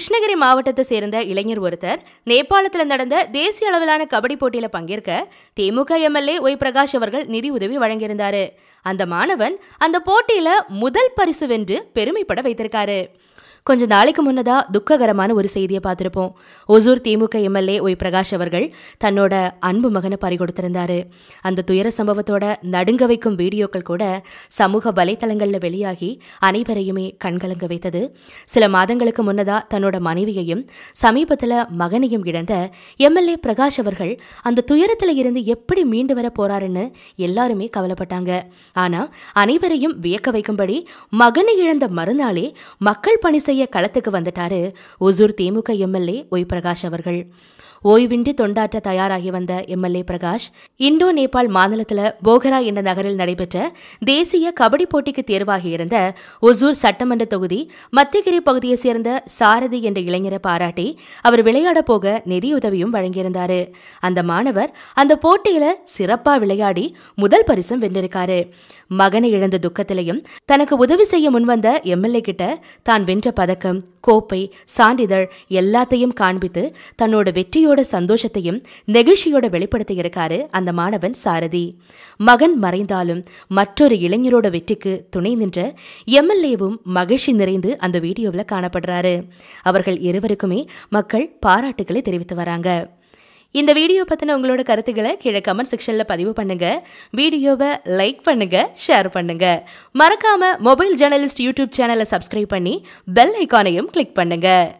கிருஷ்ணகிரி மாவட்டத்தை சேர்ந்த இளைஞர் ஒருத்தர் நேபாளத்தில் நடந்த தேசிய அளவிலான கபடி போட்டியில் பங்கேற்க திமுக எம்எல்ஏ ஒய் பிரகாஷ் அவர்கள் நிதி உதவி வழங்கியிருந்தாரு அந்த மாணவன் அந்த போட்டியில முதல் பரிசு வென்று பெருமைப்பட வைத்திருக்காரு கொஞ்ச நாளைக்கு முன்னதா துக்ககரமான ஒரு செய்தியை பார்த்துருப்போம் ஒசூர் திமுக எம்எல்ஏ ஒய் பிரகாஷ் அவர்கள் தன்னோட அன்பு மகனை பறிகொடுத்திருந்தாரு அந்த துயர சம்பவத்தோட நடுங்க வைக்கும் வீடியோக்கள் கூட சமூக வலைதளங்களில் வெளியாகி அனைவரையுமே கண்கலங்க வைத்தது சில மாதங்களுக்கு முன்னதா தன்னோட மனைவியையும் சமீபத்தில் மகனையும் இழந்த எம்எல்ஏ பிரகாஷ் அவர்கள் அந்த துயரத்தில் இருந்து எப்படி மீண்டு வர போறாருன்னு எல்லாருமே கவலைப்பட்டாங்க ஆனா அனைவரையும் வியக்க வைக்கும்படி மகனை இழந்த மறுநாளே மக்கள் பணி செய்ய களத்துக்கு வந்துட்டாரு ஒசூர் திமுக எம்எல்ஏ ஒய் பிரகாஷ் அவர்கள் ஓய்வின்றி தொண்டாற்ற தயாராகி வந்த எம்எல்ஏ பிரகாஷ் இந்தோ நேபாள் மாநிலத்தில் போகரா என்ற நகரில் நடைபெற்ற தேசிய கபடி போட்டிக்கு தேர்வாகியிருந்த ஒசூர் சட்டமன்ற தொகுதி மத்தியகிரி பகுதியைச் சேர்ந்த சாரதி என்ற இளைஞரை பாராட்டி அவர் விளையாட போக நிதியுதவியும் வழங்கியிருந்தார் அந்த மாணவர் அந்த போட்டியில சிறப்பா விளையாடி முதல் பரிசும் வென்றிருக்காரு மகனை இழந்த துக்கத்திலையும் தனக்கு உதவி செய்ய முன்வந்த எம்எல்ஏ கிட்ட தான் வென்ற பதக்கம் கோப்பை சான்றிதழ் எல்லாத்தையும் காண்பித்து தன்னோட வெற்றியோட சந்தோஷத்தையும் நெகிழ்ச்சியோட வெளிப்படுத்தியிருக்காரு அந்த மாணவன் சாரதி மகன் மறைந்தாலும் மற்றொரு இளைஞரோட வெற்றிக்கு துணை நின்ற எம்எல்ஏவும் மகிழ்ச்சி நிறைந்து அந்த வீடியோவில் காணப்படுறாரு அவர்கள் இருவருக்குமே மக்கள் பாராட்டுகளை தெரிவித்து வராங்க இந்த வீடியோ பற்றின உங்களோட கருத்துக்களை கீழே கமெண்ட் செக்ஷனில் பதிவு பண்ணுங்கள் வீடியோவை லைக் பண்ணுங்கள் ஷேர் பண்ணுங்கள் மறக்காமல் மொபைல் ஜேர்னலிஸ்ட் யூடியூப் சேனலை சப்ஸ்கிரைப் பண்ணி பெல் ஐக்கானையும் கிளிக் பண்ணுங்கள்